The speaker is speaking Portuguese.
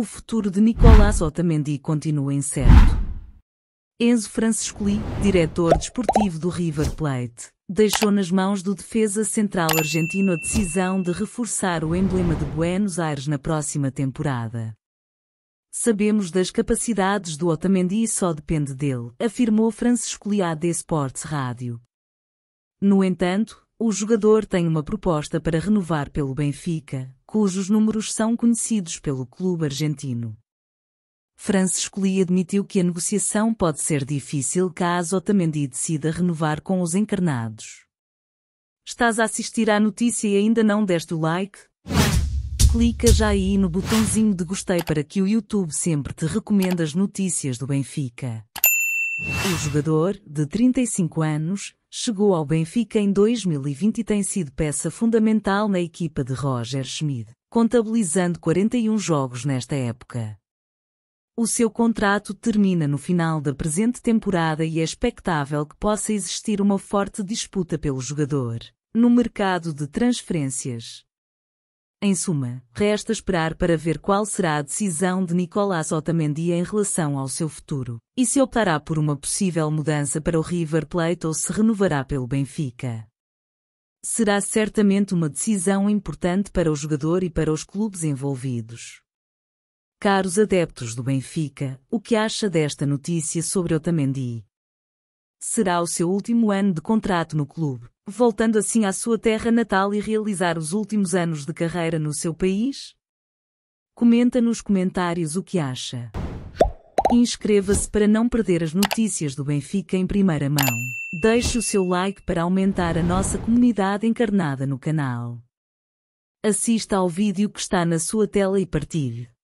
O futuro de Nicolás Otamendi continua incerto. Enzo Francescoli, diretor desportivo do River Plate, deixou nas mãos do defesa central argentino a decisão de reforçar o emblema de Buenos Aires na próxima temporada. Sabemos das capacidades do Otamendi e só depende dele, afirmou Francescoli à The Sports Rádio. No entanto, o jogador tem uma proposta para renovar pelo Benfica, cujos números são conhecidos pelo clube argentino. Francisco Lee admitiu que a negociação pode ser difícil caso Otamendi decida renovar com os encarnados. Estás a assistir à notícia e ainda não deste o like? Clica já aí no botãozinho de gostei para que o YouTube sempre te recomenda as notícias do Benfica. O jogador, de 35 anos, chegou ao Benfica em 2020 e tem sido peça fundamental na equipa de Roger Schmidt, contabilizando 41 jogos nesta época. O seu contrato termina no final da presente temporada e é expectável que possa existir uma forte disputa pelo jogador no mercado de transferências. Em suma, resta esperar para ver qual será a decisão de Nicolás Otamendi em relação ao seu futuro, e se optará por uma possível mudança para o River Plate ou se renovará pelo Benfica. Será certamente uma decisão importante para o jogador e para os clubes envolvidos. Caros adeptos do Benfica, o que acha desta notícia sobre Otamendi? Será o seu último ano de contrato no clube, voltando assim à sua terra natal e realizar os últimos anos de carreira no seu país? Comenta nos comentários o que acha. Inscreva-se para não perder as notícias do Benfica em primeira mão. Deixe o seu like para aumentar a nossa comunidade encarnada no canal. Assista ao vídeo que está na sua tela e partilhe.